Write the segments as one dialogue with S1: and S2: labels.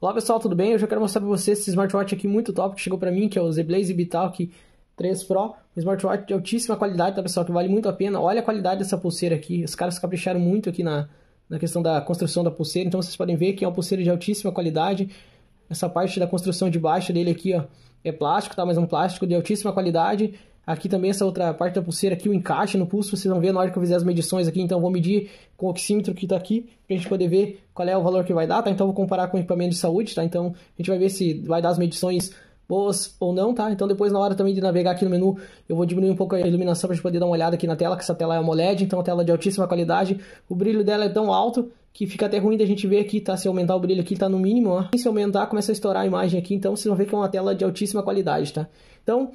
S1: Olá pessoal, tudo bem? Eu já quero mostrar para vocês esse smartwatch aqui muito top que chegou para mim, que é o Zblaze Bitalk 3 Pro, um smartwatch de altíssima qualidade, tá pessoal, que vale muito a pena. Olha a qualidade dessa pulseira aqui, os caras capricharam muito aqui na, na questão da construção da pulseira, então vocês podem ver que é uma pulseira de altíssima qualidade. Essa parte da construção de baixo dele aqui, ó, é plástico, tá? Mas é um plástico de altíssima qualidade. Aqui também essa outra parte da pulseira aqui, o encaixe no pulso, vocês vão ver na hora que eu fizer as medições aqui. Então vou medir com o oxímetro que está aqui, para a gente poder ver qual é o valor que vai dar, tá? Então vou comparar com o equipamento de saúde, tá? Então a gente vai ver se vai dar as medições boas ou não, tá? Então depois na hora também de navegar aqui no menu, eu vou diminuir um pouco a iluminação para a gente poder dar uma olhada aqui na tela, que essa tela é AMOLED, então a tela é de altíssima qualidade. O brilho dela é tão alto que fica até ruim da gente ver aqui, tá? Se aumentar o brilho aqui, tá no mínimo, ó. E se aumentar, começa a estourar a imagem aqui, então vocês vão ver que é uma tela de altíssima qualidade, tá? Então,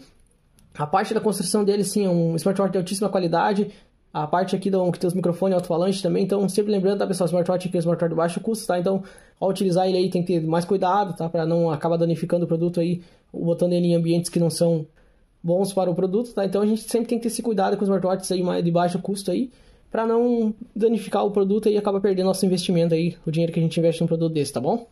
S1: a parte da construção dele, sim, é um smartwatch de altíssima qualidade. A parte aqui do, que tem os microfones alto-falante também. Então, sempre lembrando, tá, pessoal? Smartwatch aqui é um smartwatch de baixo custo, tá? Então, ao utilizar ele aí, tem que ter mais cuidado, tá? Para não acabar danificando o produto aí, botando ele em ambientes que não são bons para o produto, tá? Então, a gente sempre tem que ter esse cuidado com os smartwatches aí de baixo custo aí, para não danificar o produto e acaba perdendo nosso investimento aí, o dinheiro que a gente investe num produto desse, tá bom?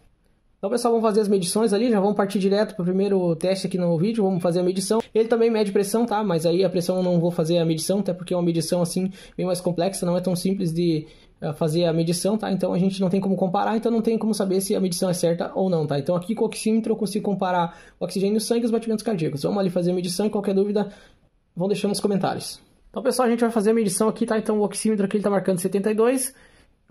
S1: Então, pessoal, vamos fazer as medições ali, já vamos partir direto para o primeiro teste aqui no vídeo, vamos fazer a medição. Ele também mede pressão, tá? Mas aí a pressão eu não vou fazer a medição, até porque é uma medição, assim, bem mais complexa, não é tão simples de eh, fazer a medição, tá? Então a gente não tem como comparar, então não tem como saber se a medição é certa ou não, tá? Então aqui com o oxímetro eu consigo comparar o oxigênio no sangue e os batimentos cardíacos. Vamos ali fazer a medição e qualquer dúvida vão deixando nos comentários. Então, pessoal, a gente vai fazer a medição aqui, tá? Então o oxímetro aqui está marcando 72,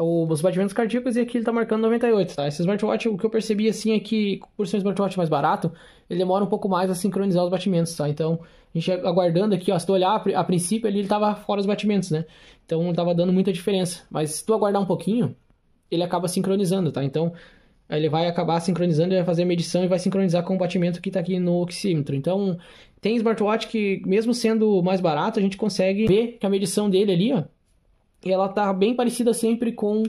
S1: os batimentos cardíacos e aqui ele tá marcando 98, tá? Esse smartwatch, o que eu percebi assim é que, por ser um smartwatch mais barato, ele demora um pouco mais a sincronizar os batimentos, tá? Então, a gente aguardando aqui, ó, se tu olhar, a princípio ali ele tava fora os batimentos, né? Então, não tava dando muita diferença. Mas se tu aguardar um pouquinho, ele acaba sincronizando, tá? Então, ele vai acabar sincronizando, ele vai fazer a medição e vai sincronizar com o batimento que tá aqui no oxímetro. Então, tem smartwatch que, mesmo sendo mais barato, a gente consegue ver que a medição dele ali, ó, e ela tá bem parecida sempre com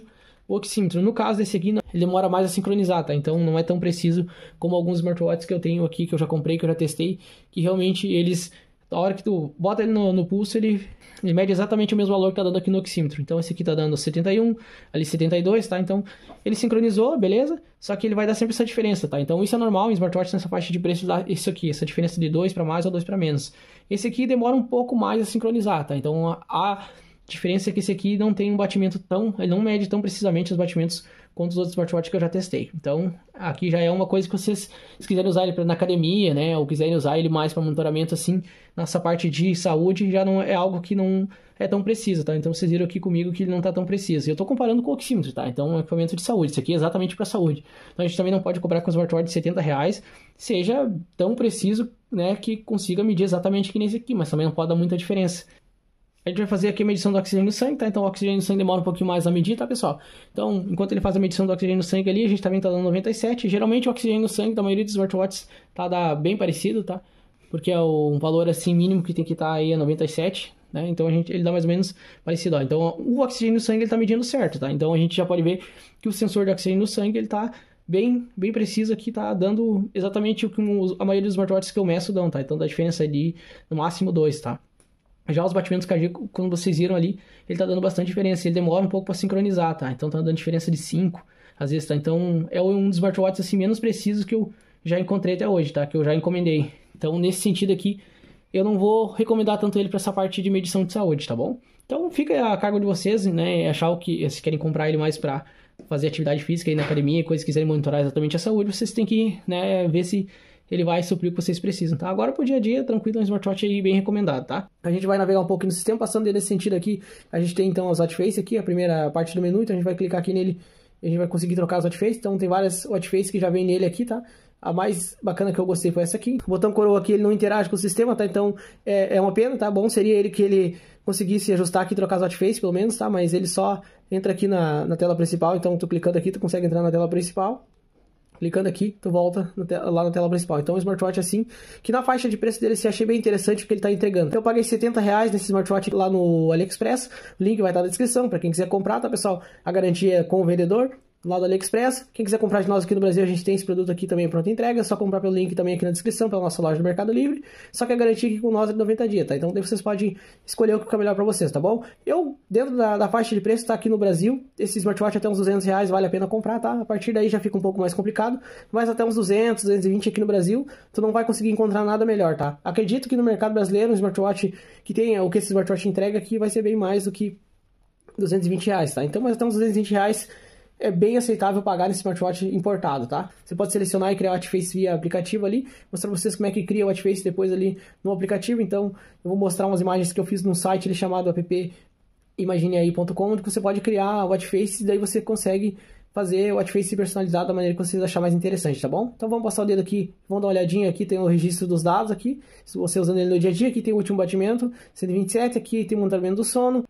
S1: o oxímetro. No caso desse aqui, ele demora mais a sincronizar, tá? Então não é tão preciso como alguns smartwatches que eu tenho aqui, que eu já comprei, que eu já testei, que realmente eles, a hora que tu bota ele no, no pulso, ele, ele, mede exatamente o mesmo valor que tá dando aqui no oxímetro. Então esse aqui tá dando 71, ali 72, tá? Então ele sincronizou, beleza? Só que ele vai dar sempre essa diferença, tá? Então isso é normal, em smartwatches nessa faixa de preço dá isso aqui, essa diferença de 2 para mais ou 2 para menos. Esse aqui demora um pouco mais a sincronizar, tá? Então a, a diferença é que esse aqui não tem um batimento tão, ele não mede tão precisamente os batimentos quanto os outros smartwatch que eu já testei. Então, aqui já é uma coisa que vocês, se quiserem usar ele para na academia, né, ou quiserem usar ele mais para monitoramento assim, nessa parte de saúde, já não é algo que não é tão preciso, tá? Então vocês viram aqui comigo que ele não tá tão preciso. eu tô comparando com o oxímetro, tá? Então é um equipamento de saúde, isso aqui é exatamente para saúde. Então a gente também não pode cobrar com um smartwatch de 70 reais, seja tão preciso, né, que consiga medir exatamente que nem esse aqui, mas também não pode dar muita diferença. A gente vai fazer aqui a medição do oxigênio no sangue, tá? Então o oxigênio no sangue demora um pouquinho mais a medir, tá, pessoal? Então, enquanto ele faz a medição do oxigênio no sangue ali, a gente também tá dando 97. Geralmente o oxigênio no sangue da maioria dos smartwatches tá dá bem parecido, tá? Porque é um valor assim mínimo que tem que estar tá aí é a 97, né? Então a gente ele dá mais ou menos parecido, ó. Então o oxigênio no sangue ele tá medindo certo, tá? Então a gente já pode ver que o sensor de oxigênio no sangue ele tá bem, bem preciso aqui, tá dando exatamente o que a maioria dos smartwatches que eu meço dão, tá? Então dá diferença ali no máximo 2, tá? Já os batimentos cardíacos, quando vocês viram ali, ele tá dando bastante diferença. Ele demora um pouco para sincronizar, tá? Então tá dando diferença de 5, às vezes, tá? Então é um dos smartwatches assim menos precisos que eu já encontrei até hoje, tá? Que eu já encomendei. Então nesse sentido aqui, eu não vou recomendar tanto ele para essa parte de medição de saúde, tá bom? Então fica a cargo de vocês, né? É achar o que se querem comprar ele mais para fazer atividade física aí na academia, coisas que quiserem monitorar exatamente a saúde, vocês têm que né, ver se ele vai suprir o que vocês precisam, tá? Agora pro dia a dia, tranquilo, um smartwatch aí bem recomendado, tá? A gente vai navegar um pouco no sistema, passando nesse sentido aqui, a gente tem então os watchface aqui, a primeira parte do menu, então a gente vai clicar aqui nele e a gente vai conseguir trocar os watchface, então tem várias watchface que já vem nele aqui, tá? A mais bacana que eu gostei foi essa aqui. O botão coroa aqui, ele não interage com o sistema, tá? Então é, é uma pena, tá? Bom seria ele que ele conseguisse ajustar aqui, trocar as watchface pelo menos, tá? Mas ele só entra aqui na, na tela principal, então tu clicando aqui, tu consegue entrar na tela principal. Clicando aqui, tu volta lá na tela principal. Então, o smartwatch é assim, que na faixa de preço dele se achei bem interessante porque ele está entregando. Então, eu paguei 70 reais nesse smartwatch lá no AliExpress. O link vai estar na descrição para quem quiser comprar, tá, pessoal? A garantia é com o vendedor lá do AliExpress. Quem quiser comprar de nós aqui no Brasil, a gente tem esse produto aqui também pronto entrega. É só comprar pelo link também aqui na descrição, pela nossa loja do Mercado Livre. Só que a garantia aqui com nós é de 90 dias, tá? Então daí vocês podem escolher o que fica melhor para vocês, tá bom? Eu, dentro da, da faixa de preço, tá aqui no Brasil. Esse smartwatch é até uns 200 reais vale a pena comprar, tá? A partir daí já fica um pouco mais complicado. Mas até uns 200, 220 aqui no Brasil, tu não vai conseguir encontrar nada melhor, tá? Acredito que no mercado brasileiro, um smartwatch que tenha é o que esse smartwatch entrega aqui vai ser bem mais do que 220 reais, tá? Então, mas até uns 220 reais é bem aceitável pagar nesse smartwatch importado, tá? Você pode selecionar e criar o Watchface via aplicativo ali, mostrar pra vocês como é que cria o Watchface depois ali no aplicativo. Então, eu vou mostrar umas imagens que eu fiz num site ali chamado app imagineai.com, onde você pode criar o Watchface e daí você consegue fazer o Watchface personalizado da maneira que vocês acharem mais interessante, tá bom? Então vamos passar o dedo aqui, vamos dar uma olhadinha aqui, tem o registro dos dados aqui, se você usando ele no dia a dia, aqui tem o último batimento, 127, aqui tem o monitoramento do sono,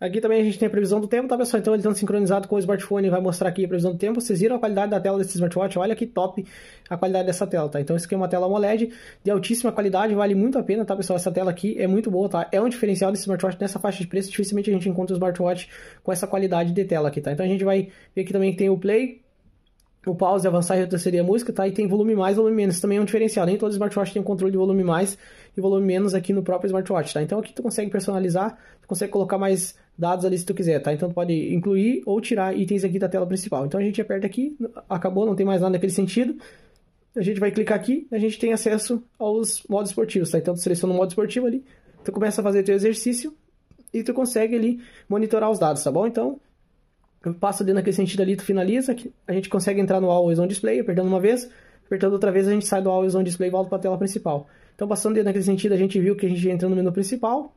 S1: Aqui também a gente tem a previsão do tempo, tá pessoal? Então ele estando tá sincronizado com o smartphone vai mostrar aqui a previsão do tempo. Vocês viram a qualidade da tela desse smartwatch? Olha que top a qualidade dessa tela, tá? Então isso aqui é uma tela OLED de altíssima qualidade, vale muito a pena, tá pessoal? Essa tela aqui é muito boa, tá? É um diferencial desse smartwatch nessa faixa de preço. Dificilmente a gente encontra um smartwatch com essa qualidade de tela aqui, tá? Então a gente vai ver aqui também que tem o play, o pause, avançar e retroceder a música, tá? E tem volume mais, volume menos. Também é um diferencial. Nem todo smartwatch tem um controle de volume mais e volume menos aqui no próprio smartwatch, tá? Então aqui tu consegue personalizar, tu consegue colocar mais dados ali se tu quiser, tá? Então tu pode incluir ou tirar itens aqui da tela principal. Então a gente aperta aqui, acabou, não tem mais nada naquele sentido. A gente vai clicar aqui, a gente tem acesso aos modos esportivos, tá? Então tu seleciona o modo esportivo ali, tu começa a fazer teu exercício e tu consegue ali monitorar os dados, tá bom? Então eu passo dentro naquele sentido ali, tu finaliza, a gente consegue entrar no Always On Display, apertando uma vez, apertando outra vez a gente sai do Always On Display e volta para a tela principal. Então, passando naquele sentido, a gente viu que a gente entrando no menu principal.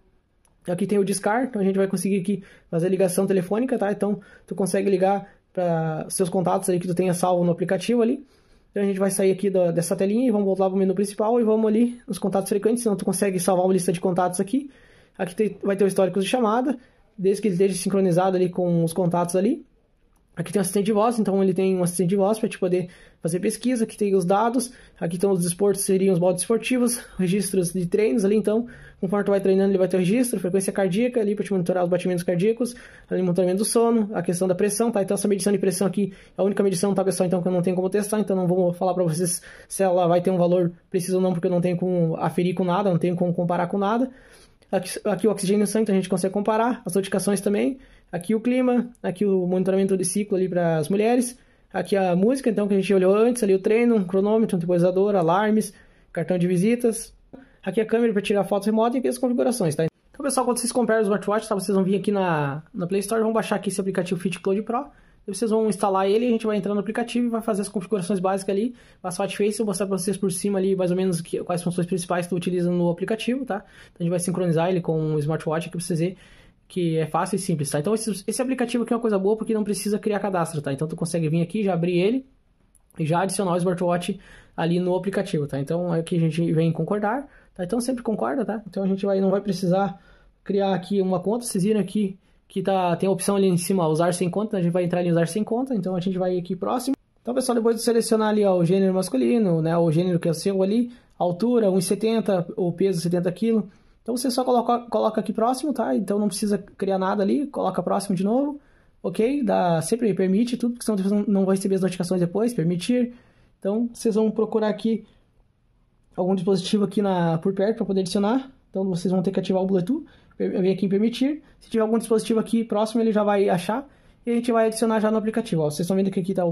S1: Aqui tem o discard. então a gente vai conseguir aqui fazer a ligação telefônica, tá? Então, tu consegue ligar para seus contatos aí que tu tenha salvo no aplicativo ali. Então a gente vai sair aqui da, dessa telinha e vamos voltar para o menu principal e vamos ali nos contatos frequentes, senão tu consegue salvar uma lista de contatos aqui. Aqui tem, vai ter o histórico de chamada, desde que ele esteja sincronizado ali com os contatos ali. Aqui tem um assistente de voz, então ele tem um assistente de voz para te poder fazer pesquisa. Aqui tem os dados, aqui estão os esportes, seriam os modos esportivos, registros de treinos ali. Então, conforme tu vai treinando, ele vai ter o registro, frequência cardíaca ali para te monitorar os batimentos cardíacos, ali, monitoramento do sono, a questão da pressão, tá? Então, essa medição de pressão aqui é a única medição, tá, pessoal? Então, que eu não tenho como testar, então não vou falar para vocês se ela vai ter um valor preciso ou não, porque eu não tenho como aferir com nada, não tenho como comparar com nada. Aqui, aqui o oxigênio sangue, então a gente consegue comparar, as notificações também. Aqui o clima, aqui o monitoramento de ciclo ali para as mulheres. Aqui a música, então, que a gente olhou antes, ali o treino, cronômetro, temporizador, alarmes, cartão de visitas. Aqui a câmera para tirar fotos remota e aqui as configurações, tá? Então, pessoal, quando vocês comprarem o smartwatch, tá? Vocês vão vir aqui na, na Play Store, vão baixar aqui esse aplicativo FitCloud Pro. E vocês vão instalar ele, a gente vai entrar no aplicativo e vai fazer as configurações básicas ali. Passar o Face, eu vou mostrar para vocês por cima ali mais ou menos que, quais funções principais que eu utilizo no aplicativo, tá? Então, a gente vai sincronizar ele com o smartwatch aqui para vocês verem que é fácil e simples, tá? Então esse, esse aplicativo aqui é uma coisa boa porque não precisa criar cadastro, tá? Então tu consegue vir aqui, já abrir ele e já adicionar o smartwatch ali no aplicativo, tá? Então aqui é a gente vem concordar, tá? Então sempre concorda, tá? Então a gente vai, não vai precisar criar aqui uma conta, vocês viram aqui que tá, tem a opção ali em cima, usar sem conta, então a gente vai entrar em usar sem conta, então a gente vai aqui próximo. Então, pessoal, depois de selecionar ali ó, o gênero masculino, né, o gênero que é o seu ali, altura 1,70, o peso 70 kg, então você só coloca, coloca aqui próximo, tá? Então não precisa criar nada ali, coloca próximo de novo, ok? Dá, sempre permite tudo, porque senão você não vai receber as notificações depois, permitir. Então vocês vão procurar aqui algum dispositivo aqui na, por perto para poder adicionar. Então vocês vão ter que ativar o Bluetooth, vem aqui em permitir. Se tiver algum dispositivo aqui próximo, ele já vai achar e a gente vai adicionar já no aplicativo. Ó, vocês estão vendo que aqui está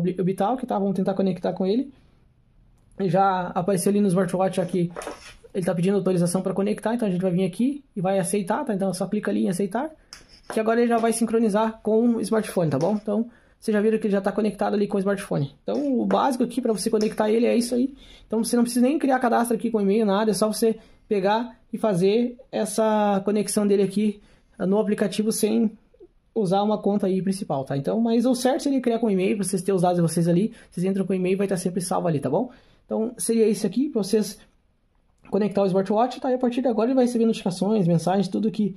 S1: o que tá? Vamos tentar conectar com ele. Já apareceu ali no smartwatch aqui ele está pedindo autorização para conectar, então a gente vai vir aqui e vai aceitar, tá? Então só clica ali em aceitar, que agora ele já vai sincronizar com o smartphone, tá bom? Então vocês já viram que ele já está conectado ali com o smartphone. Então o básico aqui para você conectar ele é isso aí. Então você não precisa nem criar cadastro aqui com e-mail, nada, é só você pegar e fazer essa conexão dele aqui ah, no aplicativo sem usar uma conta aí principal, tá? Então, mas o certo seria criar com e-mail para vocês terem os dados de vocês ali. Vocês entram com e-mail, vai estar sempre salvo ali, tá bom? Então, seria isso aqui para vocês conectar o smartwatch, tá? E a partir de agora ele vai receber notificações, mensagens, tudo que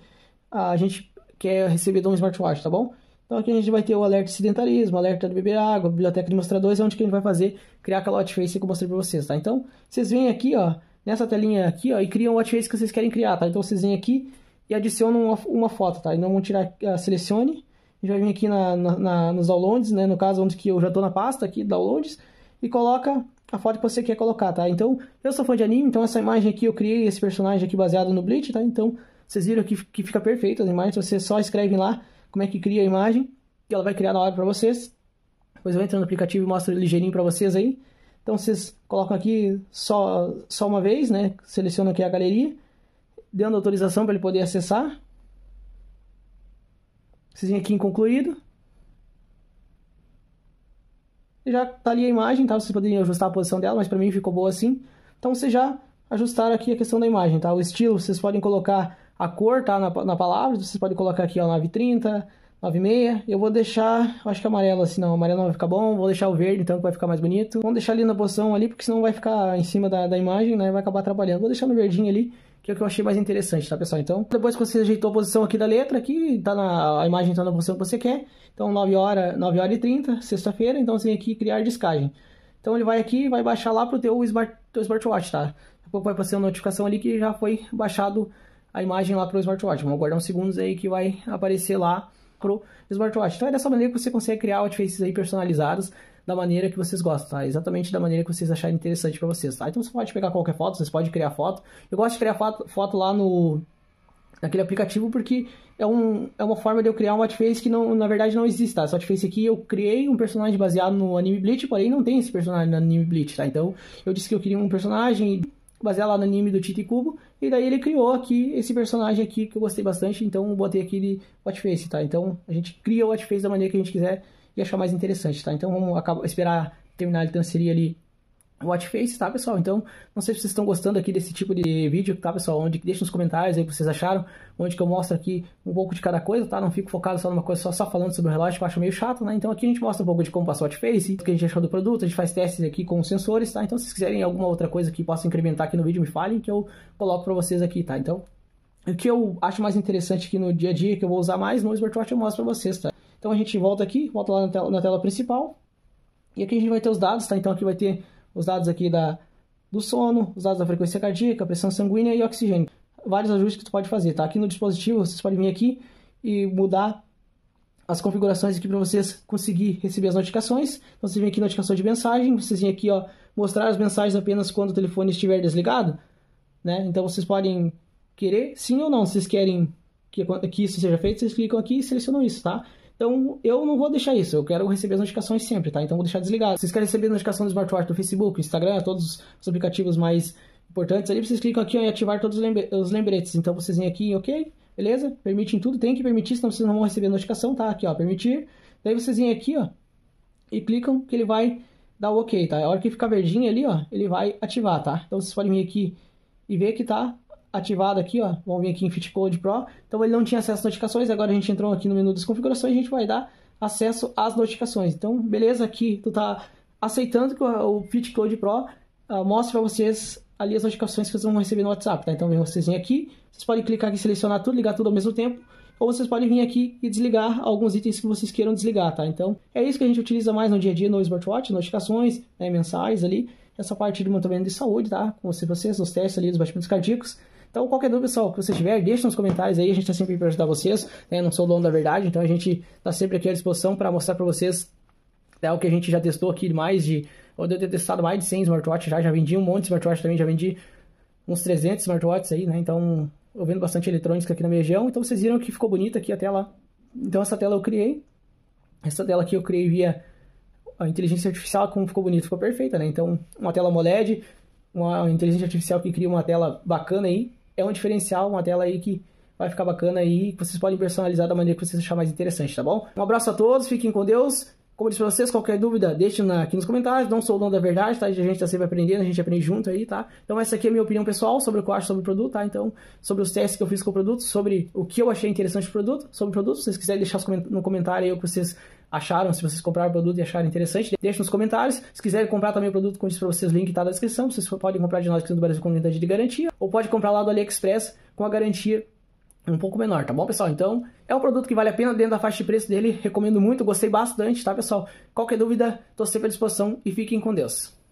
S1: a gente quer receber de um smartwatch, tá bom? Então aqui a gente vai ter o alerta de sedentarismo, alerta de beber água, biblioteca de mostradores, é onde que a gente vai fazer, criar aquela face que eu mostrei pra vocês, tá? Então, vocês vêm aqui, ó, nessa telinha aqui, ó, e criam o face que vocês querem criar, tá? Então vocês vêm aqui e adicionam uma, uma foto, tá? então vão tirar, uh, selecione, e gente vai vir aqui na, na, na, nos downloads, né? No caso, onde que eu já tô na pasta aqui, downloads, e coloca a foto que você quer colocar, tá? Então, eu sou fã de anime, então essa imagem aqui, eu criei esse personagem aqui baseado no Bleach, tá? Então, vocês viram que, que fica perfeito as imagens, você só escreve lá como é que cria a imagem, que ela vai criar na hora para vocês. Depois eu entro no aplicativo e mostro ligeirinho para vocês aí. Então, vocês colocam aqui só, só uma vez, né? Seleciona aqui a galeria, dando autorização para ele poder acessar. Vocês vêm aqui em concluído, já tá ali a imagem, tá? Vocês poderiam ajustar a posição dela, mas para mim ficou boa assim. Então vocês já ajustaram aqui a questão da imagem, tá? O estilo, vocês podem colocar a cor, tá? Na, na palavra, vocês podem colocar aqui, ó, 930, 9,6. Eu vou deixar, acho que é amarelo assim, não, amarelo não vai ficar bom. Vou deixar o verde então, que vai ficar mais bonito. Vamos deixar ali na posição ali, porque senão vai ficar em cima da, da imagem, né? Vai acabar trabalhando. Vou deixar no verdinho ali, que é o que eu achei mais interessante, tá, pessoal? Então, depois que você ajeitou a posição aqui da letra, aqui tá na, a imagem está na posição que você quer. Então, 9 horas, 9 horas e 30, sexta-feira, então você vem aqui criar descagem. Então, ele vai aqui vai baixar lá para o teu, smart, teu smartwatch, tá? Daqui a pouco vai aparecer uma notificação ali que já foi baixado a imagem lá para o smartwatch. Vamos aguardar uns segundos aí que vai aparecer lá pro smartwatch. Então é dessa maneira que você consegue criar outfits aí personalizados da maneira que vocês gostam, tá? Exatamente da maneira que vocês acharem interessante para vocês, tá? Então você pode pegar qualquer foto, vocês podem criar foto. Eu gosto de criar foto, foto lá no naquele aplicativo porque é, um, é uma forma de eu criar um outface que não, na verdade não existe, tá? Esse outface aqui eu criei um personagem baseado no anime Bleach, porém não tem esse personagem no anime Bleach, tá? Então eu disse que eu queria um personagem baseado lá no anime do Tite Cubo, e daí ele criou aqui esse personagem aqui que eu gostei bastante, então botei aqui de WhatFace tá? Então a gente cria o WhatFace da maneira que a gente quiser e achar mais interessante, tá? Então vamos acabar, esperar terminar de transferir ali Watchface, tá, pessoal? Então, não sei se vocês estão gostando aqui desse tipo de vídeo, tá, pessoal? Onde deixa nos comentários aí o que vocês acharam, onde que eu mostro aqui um pouco de cada coisa, tá? Não fico focado só numa coisa, só, só falando sobre o relógio, que eu acho meio chato, né? Então, aqui a gente mostra um pouco de como passa o Watchface, o que a gente achou do produto, a gente faz testes aqui com os sensores, tá? Então, se vocês quiserem alguma outra coisa que possa incrementar aqui no vídeo, me falem que eu coloco para vocês aqui, tá? Então, o que eu acho mais interessante aqui no dia a dia, que eu vou usar mais no smartwatch, eu mostro para vocês, tá? Então, a gente volta aqui, volta lá na tela, na tela principal, e aqui a gente vai ter os dados, tá? Então, aqui vai ter os dados aqui da, do sono, os dados da frequência cardíaca, pressão sanguínea e oxigênio. Vários ajustes que tu pode fazer, tá? Aqui no dispositivo, vocês podem vir aqui e mudar as configurações aqui para vocês conseguir receber as notificações. Então, vocês vêm aqui notificação de mensagem, vocês vêm aqui, ó, mostrar as mensagens apenas quando o telefone estiver desligado, né? Então, vocês podem querer sim ou não, vocês querem que, que isso seja feito, vocês clicam aqui e selecionam isso, tá? Então, eu não vou deixar isso. Eu quero receber as notificações sempre, tá? Então, vou deixar desligado. Vocês querem receber notificação do smartwatch do Facebook, Instagram, todos os aplicativos mais importantes ali, vocês clicam aqui ó, em ativar todos os lembretes. Então, vocês vêm aqui em OK, beleza? Permitem tudo, tem que permitir, senão vocês não vão receber notificação, tá? Aqui, ó, permitir. Daí, vocês vêm aqui, ó, e clicam que ele vai dar o OK, tá? A hora que ficar verdinho ali, ó, ele vai ativar, tá? Então, vocês podem vir aqui e ver que tá ativado aqui, ó. Vamos vir aqui em Code Pro. Então ele não tinha acesso às notificações, agora a gente entrou aqui no menu das configurações e a gente vai dar acesso às notificações. Então, beleza, aqui tu tá aceitando que o Code Pro uh, ah, mostre para vocês ali as notificações que vocês vão receber no WhatsApp, tá? Então vem vocês vêm aqui, vocês podem clicar aqui, selecionar tudo, ligar tudo ao mesmo tempo, ou vocês podem vir aqui e desligar alguns itens que vocês queiram desligar, tá? Então é isso que a gente utiliza mais no dia a dia no smartwatch, notificações, né, mensagens ali, essa parte de monitoramento de saúde, tá? Com vocês, os testes ali dos batimentos cardíacos, então, qualquer dúvida, pessoal, que você tiver deixa nos comentários aí, a gente está sempre para ajudar vocês, né? Não sou o dono da verdade, então a gente está sempre aqui à disposição para mostrar para vocês né, o que a gente já testou aqui mais de... Eu devo ter testado mais de 100 smartwatches já, já vendi um monte de smartwatch também, já vendi uns 300 smartwatches aí, né? Então, eu vendo bastante eletrônica aqui na minha região, então vocês viram que ficou bonita aqui a tela. Então, essa tela eu criei, essa tela aqui eu criei via a inteligência artificial, como ficou bonito, ficou perfeita, né? Então, uma tela AMOLED, uma inteligência artificial que cria uma tela bacana aí, é um diferencial, uma tela aí que vai ficar bacana aí, que vocês podem personalizar da maneira que vocês acharem mais interessante, tá bom? Um abraço a todos, fiquem com Deus. Como eu disse pra vocês, qualquer dúvida, deixe aqui nos comentários. Não sou o dono da verdade, tá? A gente tá sempre aprendendo, a gente aprende junto aí, tá? Então essa aqui é a minha opinião pessoal sobre o que eu acho sobre o produto, tá? Então, sobre os testes que eu fiz com o produto, sobre o que eu achei interessante do produto, sobre o produto. Se vocês quiserem deixar no comentário aí o que vocês acharam, se vocês compraram o produto e acharam interessante, deixem nos comentários. Se quiserem comprar também o produto, com isso para vocês, o link está na descrição. Vocês podem comprar de nós aqui no Brasil com unidade de garantia, ou pode comprar lá do AliExpress com a garantia um pouco menor, tá bom, pessoal? Então, é um produto que vale a pena dentro da faixa de preço dele. Recomendo muito, gostei bastante, tá, pessoal? Qualquer dúvida, estou sempre à disposição e fiquem com Deus.